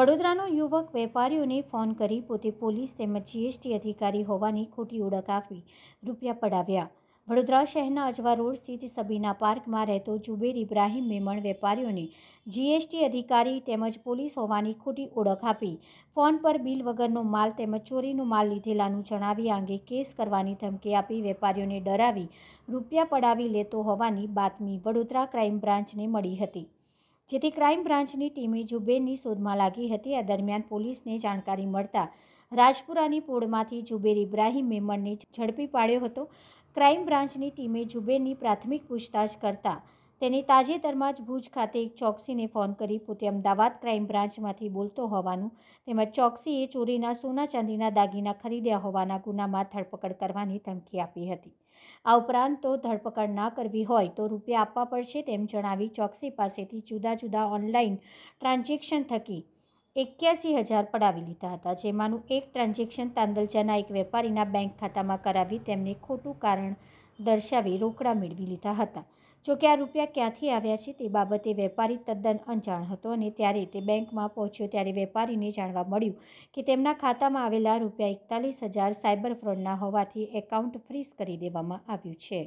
વડોદરાનો યુવક વેપારીઓને ફોન કરી પોતે પોલીસ તેમજ જીએસટી અધિકારી હોવાની ખોટી ઓળખ આપી રૂપિયા પડાવ્યા વડોદરા શહેરના અજવા રોડ સ્થિત સબીના પાર્કમાં રહેતો જુબેર ઇબ્રાહીમ મેમણ વેપારીઓને જીએસટી અધિકારી તેમજ પોલીસ હોવાની ખોટી ઓળખ આપી ફોન પર બિલ વગરનો માલ તેમજ ચોરીનો માલ લીધેલાનું જણાવી અંગે કેસ કરવાની ધમકી આપી વેપારીઓને ડરાવી રૂપિયા પડાવી લેતો હોવાની બાતમી વડોદરા ક્રાઇમ બ્રાન્ચને મળી હતી જેથી ક્રાઇમ બ્રાન્ચની ટીમે જુબેરની શોધમાં લાગી હતી આ દરમિયાન પોલીસને જાણકારી મળતા રાજપુરાની પોળમાંથી જુબેર ઇબ્રાહીમ મેમણને ઝડપી પાડ્યો હતો ક્રાઇમ બ્રાન્ચની ટીમે જુબેરની પ્રાથમિક પૂછતાછ કરતાં તેને તાજેતરમાં જ ભુજ ખાતે એક ચોકસીને ફોન કરી પોતે અમદાવાદ ક્રાઇમ બ્રાન્ચમાંથી બોલતો હોવાનું તેમજ ચોકસીએ ચોરીના સોના ચાંદીના દાગીના ખરીદ્યા હોવાના ગુનામાં ધરપકડ કરવાની ધમકી આપી હતી આ ઉપરાંત તો ધરપકડ ના કરવી હોય તો રૂપિયા આપવા પડશે તેમ જણાવી ચોકસી પાસેથી જુદા જુદા ઓનલાઈન ટ્રાન્ઝેક્શન થકી એક્યાસી હજાર પડાવી લીધા હતા જેમાંનું એક ટ્રાન્ઝેક્શન તાંદલચાના એક વેપારીના બેંક ખાતામાં કરાવી તેમને ખોટું કારણ દર્શાવી રોકડા મેળવી લીધા હતા જોકે આ રૂપિયા ક્યાંથી આવ્યા છે તે બાબતે વેપારી તદ્દન અનજાણ હતો અને ત્યારે તે બેંકમાં પહોંચ્યો ત્યારે વેપારીને જાણવા મળ્યું કે તેમના ખાતામાં આવેલા રૂપિયા એકતાલીસ હજાર સાયબર ફ્રોડના હોવાથી એકાઉન્ટ ફ્રીઝ કરી દેવામાં આવ્યું છે